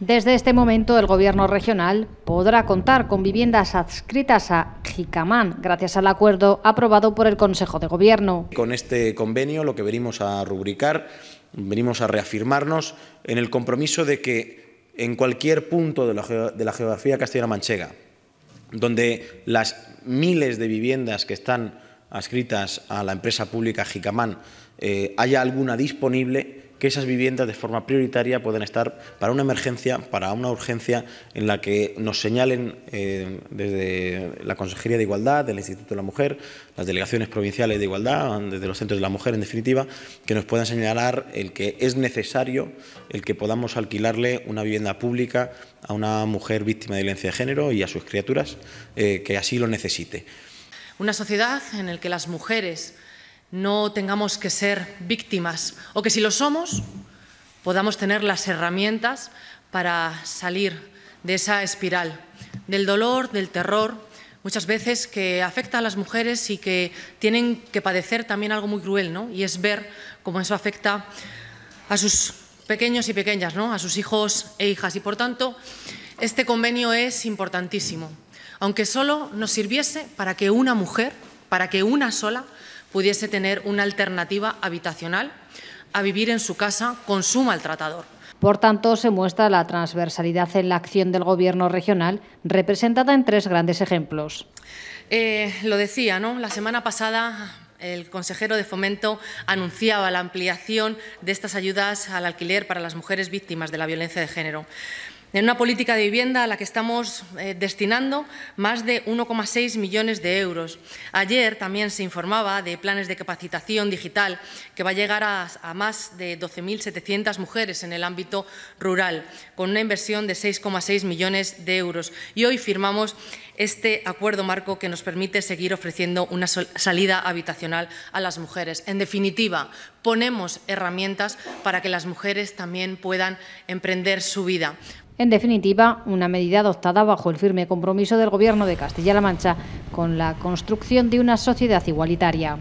Desde este momento, el Gobierno regional podrá contar con viviendas adscritas a Jicamán, gracias al acuerdo aprobado por el Consejo de Gobierno. Con este convenio lo que venimos a rubricar, venimos a reafirmarnos en el compromiso de que en cualquier punto de la, geografía castellana-manchega, donde las miles de viviendas que están adscritas a la empresa pública Jicamán eh, haya alguna disponible, que esas viviendas de forma prioritaria puedan estar para una emergencia, para una urgencia en la que nos señalen eh, desde la Consejería de Igualdad, del Instituto de la Mujer, las delegaciones provinciales de igualdad, desde los centros de la mujer en definitiva, que nos puedan señalar el que es necesario el que podamos alquilarle una vivienda pública a una mujer víctima de violencia de género y a sus criaturas eh, que así lo necesite. Una sociedad en la que las mujeres no tengamos que ser víctimas o que si lo somos podamos tener las herramientas para salir de esa espiral, del dolor, del terror, muchas veces que afecta a las mujeres y que tienen que padecer también algo muy cruel, ¿no? Y es ver cómo eso afecta a sus pequeños y pequeñas, ¿no? A sus hijos e hijas. Y por tanto, este convenio es importantísimo aunque solo nos sirviese para que una mujer, para que una sola, pudiese tener una alternativa habitacional a vivir en su casa con su maltratador. Por tanto, se muestra la transversalidad en la acción del Gobierno regional, representada en tres grandes ejemplos. Eh, lo decía, ¿no? La semana pasada el consejero de Fomento anunciaba la ampliación de estas ayudas al alquiler para las mujeres víctimas de la violencia de género en una política de vivienda a la que estamos eh, destinando más de 1,6 millones de euros. Ayer también se informaba de planes de capacitación digital que va a llegar a más de 12.700 mujeres en el ámbito rural, con una inversión de 6,6 millones de euros. Y hoy firmamos este acuerdo marco que nos permite seguir ofreciendo una salida habitacional a las mujeres. En definitiva, ponemos herramientas para que las mujeres también puedan emprender su vida. En definitiva, una medida adoptada bajo el firme compromiso del Gobierno de Castilla-La Mancha con la construcción de una sociedad igualitaria.